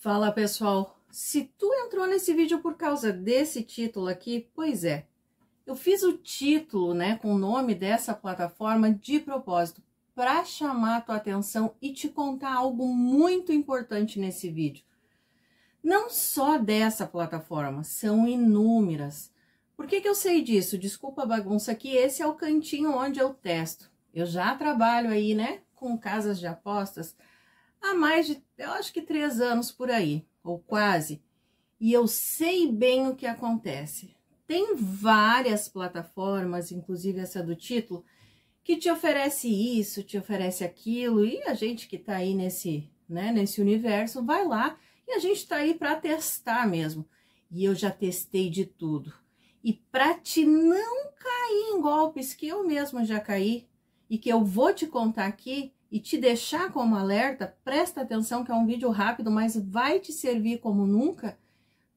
Fala pessoal, se tu entrou nesse vídeo por causa desse título aqui, pois é, eu fiz o título né, com o nome dessa plataforma de propósito para chamar tua atenção e te contar algo muito importante nesse vídeo. Não só dessa plataforma, são inúmeras. Por que, que eu sei disso? Desculpa a bagunça aqui, esse é o cantinho onde eu testo. Eu já trabalho aí, né, com casas de apostas, há mais de, eu acho que três anos por aí, ou quase, e eu sei bem o que acontece. Tem várias plataformas, inclusive essa do título, que te oferece isso, te oferece aquilo, e a gente que está aí nesse, né, nesse universo, vai lá e a gente está aí para testar mesmo. E eu já testei de tudo. E para te não cair em golpes que eu mesmo já caí e que eu vou te contar aqui, e te deixar como alerta, presta atenção que é um vídeo rápido, mas vai te servir como nunca.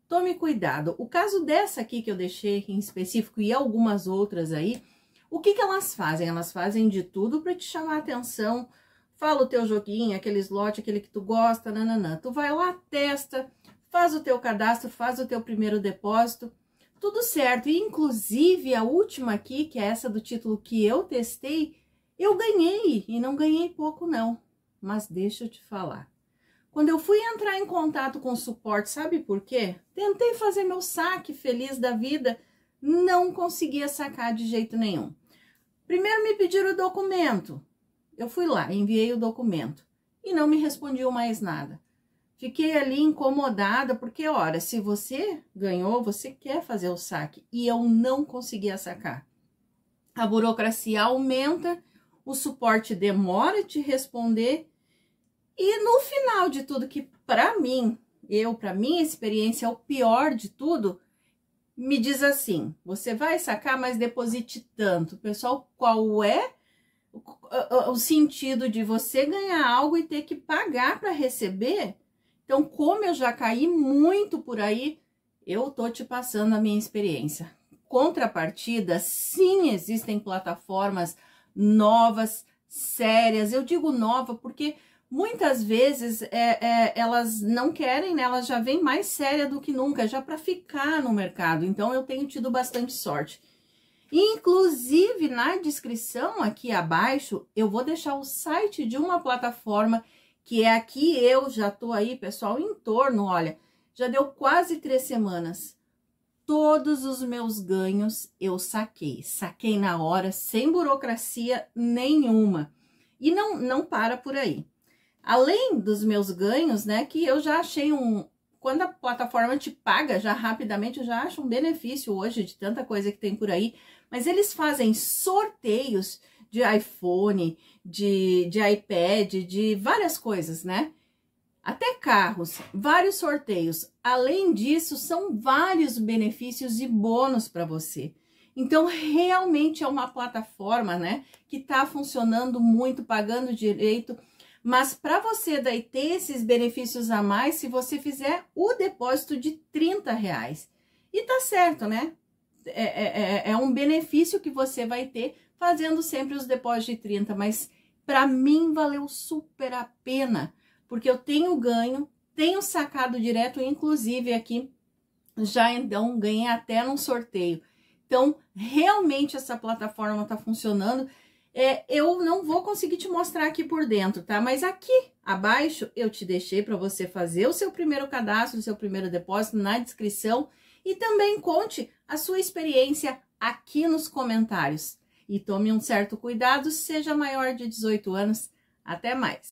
Tome cuidado. O caso dessa aqui que eu deixei em específico e algumas outras aí, o que, que elas fazem? Elas fazem de tudo para te chamar atenção. Fala o teu joguinho, aquele slot, aquele que tu gosta, nananã. Tu vai lá, testa, faz o teu cadastro, faz o teu primeiro depósito, tudo certo. E, inclusive, a última aqui, que é essa do título que eu testei, eu ganhei e não ganhei pouco, não. Mas deixa eu te falar. Quando eu fui entrar em contato com o suporte, sabe por quê? Tentei fazer meu saque feliz da vida, não conseguia sacar de jeito nenhum. Primeiro me pediram o documento. Eu fui lá, enviei o documento e não me respondiu mais nada. Fiquei ali incomodada, porque, ora, se você ganhou, você quer fazer o saque e eu não conseguia sacar. A burocracia aumenta o suporte demora te responder. E no final de tudo, que para mim, eu, para minha experiência, é o pior de tudo, me diz assim: você vai sacar, mas deposite tanto. Pessoal, qual é o sentido de você ganhar algo e ter que pagar para receber? Então, como eu já caí muito por aí, eu tô te passando a minha experiência. Contrapartida, sim, existem plataformas novas, sérias. Eu digo nova porque muitas vezes é, é, elas não querem, né? elas já vêm mais séria do que nunca, já para ficar no mercado. Então eu tenho tido bastante sorte. Inclusive na descrição aqui abaixo eu vou deixar o site de uma plataforma que é aqui eu já tô aí, pessoal, em torno, olha, já deu quase três semanas todos os meus ganhos eu saquei. Saquei na hora, sem burocracia nenhuma. E não, não para por aí. Além dos meus ganhos, né, que eu já achei um... Quando a plataforma te paga, já rapidamente, eu já acho um benefício hoje de tanta coisa que tem por aí. Mas eles fazem sorteios de iPhone, de, de iPad, de várias coisas, né? até carros, vários sorteios. Além disso, são vários benefícios e bônus para você. Então, realmente é uma plataforma, né, que está funcionando muito, pagando direito. Mas para você daí ter esses benefícios a mais, se você fizer o depósito de 30 reais. E tá certo, né? É, é, é, é um benefício que você vai ter fazendo sempre os depósitos de 30, mas para mim valeu super a pena porque eu tenho ganho, tenho sacado direto, inclusive aqui já então ganhei até num sorteio. Então, realmente essa plataforma está funcionando. É, eu não vou conseguir te mostrar aqui por dentro, tá? Mas aqui abaixo eu te deixei para você fazer o seu primeiro cadastro, o seu primeiro depósito na descrição e também conte a sua experiência aqui nos comentários. E tome um certo cuidado, seja maior de 18 anos. Até mais!